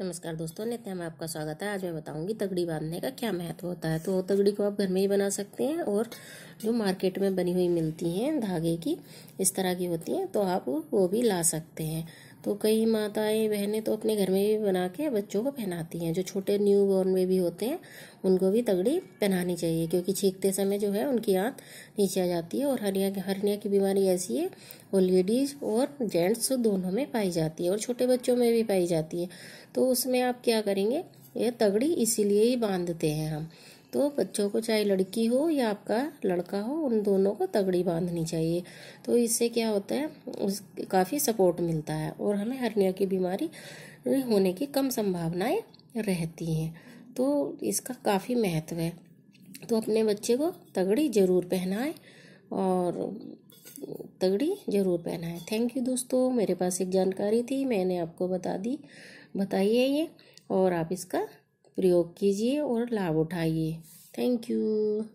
नमस्कार दोस्तों नित्या में आपका स्वागत है आज मैं बताऊंगी तगड़ी बांधने का क्या महत्व होता है तो तगड़ी को आप घर में ही बना सकते हैं और जो मार्केट में बनी हुई मिलती हैं धागे की इस तरह की होती हैं तो आप वो भी ला सकते हैं तो कई माताएं बहनें तो अपने घर में भी बना के बच्चों को पहनाती हैं जो छोटे न्यू बॉर्न बेबी होते हैं उनको भी तगड़ी पहनानी चाहिए क्योंकि छींकते समय जो है उनकी आँख नीचे आ जाती है और हरिया की हरनिया की बीमारी ऐसी है वो लेडीज़ और जेंट्स दोनों में पाई जाती है और छोटे बच्चों में भी पाई जाती है तो उसमें आप क्या करेंगे ये तगड़ी इसीलिए ही बांधते हैं हम तो बच्चों को चाहे लड़की हो या आपका लड़का हो उन दोनों को तगड़ी बांधनी चाहिए तो इससे क्या होता है उस काफ़ी सपोर्ट मिलता है और हमें हरनिया की बीमारी होने की कम संभावनाएं रहती हैं तो इसका काफ़ी महत्व है तो अपने बच्चे को तगड़ी ज़रूर पहनाएं और तगड़ी ज़रूर पहनाएं थैंक यू दोस्तों मेरे पास एक जानकारी थी मैंने आपको बता दी बताइए ये और आप इसका प्रयोग कीजिए और लाभ उठाइए थैंक यू